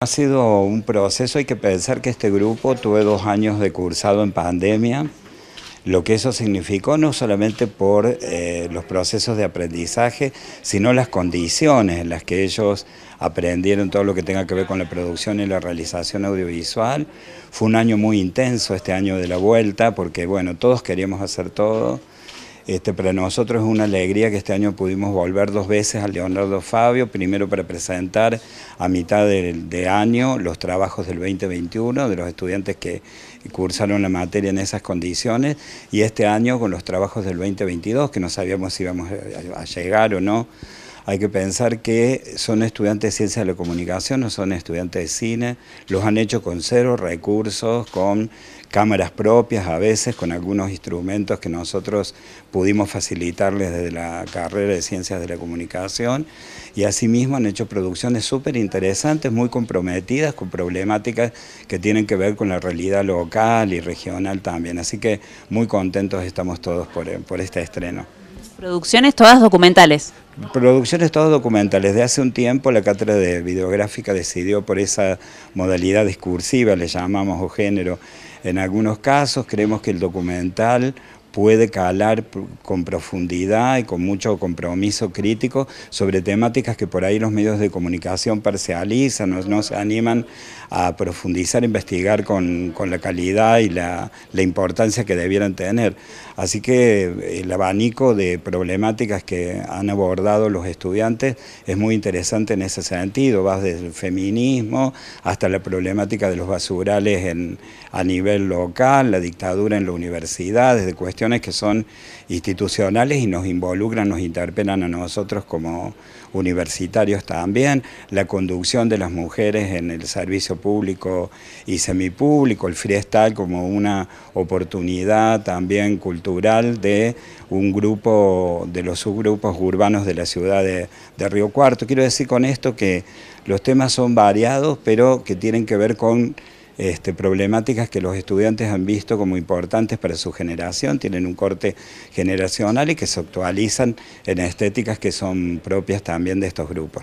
Ha sido un proceso, hay que pensar que este grupo tuve dos años de cursado en pandemia, lo que eso significó no solamente por eh, los procesos de aprendizaje, sino las condiciones en las que ellos aprendieron todo lo que tenga que ver con la producción y la realización audiovisual. Fue un año muy intenso este año de la vuelta, porque bueno, todos queríamos hacer todo. Este, para nosotros es una alegría que este año pudimos volver dos veces a Leonardo Fabio, primero para presentar a mitad de, año los trabajos del 2021 de los estudiantes que cursaron la materia en esas condiciones y este año con los trabajos del 2022 que no sabíamos si íbamos a llegar o no. Hay que pensar que son estudiantes de ciencia de la comunicación, no son estudiantes de cine, los han hecho con cero recursos, con cámaras propias a veces, con algunos instrumentos que nosotros pudimos facilitarles desde la carrera de Ciencias de la Comunicación y asimismo han hecho producciones súper interesantes, muy comprometidas con problemáticas que tienen que ver con la realidad local y regional también. Así que muy contentos estamos todos por, por este estreno. Producciones todas documentales producciones todo documentales. De hace un tiempo la cátedra de videográfica decidió por esa modalidad discursiva, le llamamos o género. En algunos casos creemos que el documental puede calar con profundidad y con mucho compromiso crítico sobre temáticas que por ahí los medios de comunicación parcializan, no, se animan a profundizar, investigar con, la calidad y la, importancia que debieran tener. Así que eh, el abanico de problemáticas que han abordado los estudiantes es muy interesante en ese sentido, vas desde el feminismo hasta la problemática de los basurales a nivel local, la dictadura en la universidad, desde cuestiones que son institucionales y nos involucran, nos interpelan a nosotros como universitarios también, la conducción de las mujeres en el servicio público y semipúblico, el freestyle como una oportunidad también cultural de un grupo de los subgrupos urbanos de la ciudad de, de Río Cuarto. Quiero decir con esto que los temas son variados, pero que tienen que ver con este, problemáticas que los estudiantes han visto como importantes para su generación, tienen un corte generacional y que se actualizan en estéticas que son propias también de estos grupos.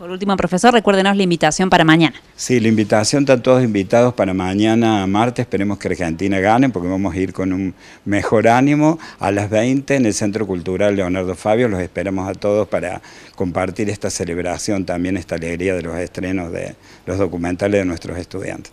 Por último, profesor, recuérdenos la invitación para mañana. Sí, la invitación, están todos invitados para mañana, martes, esperemos que Argentina gane, porque vamos a ir con un mejor ánimo a las 20 en el Centro Cultural Leonardo Fabio, los esperamos a todos para compartir esta celebración, también esta alegría de los estrenos de los documentales de nuestros estudiantes.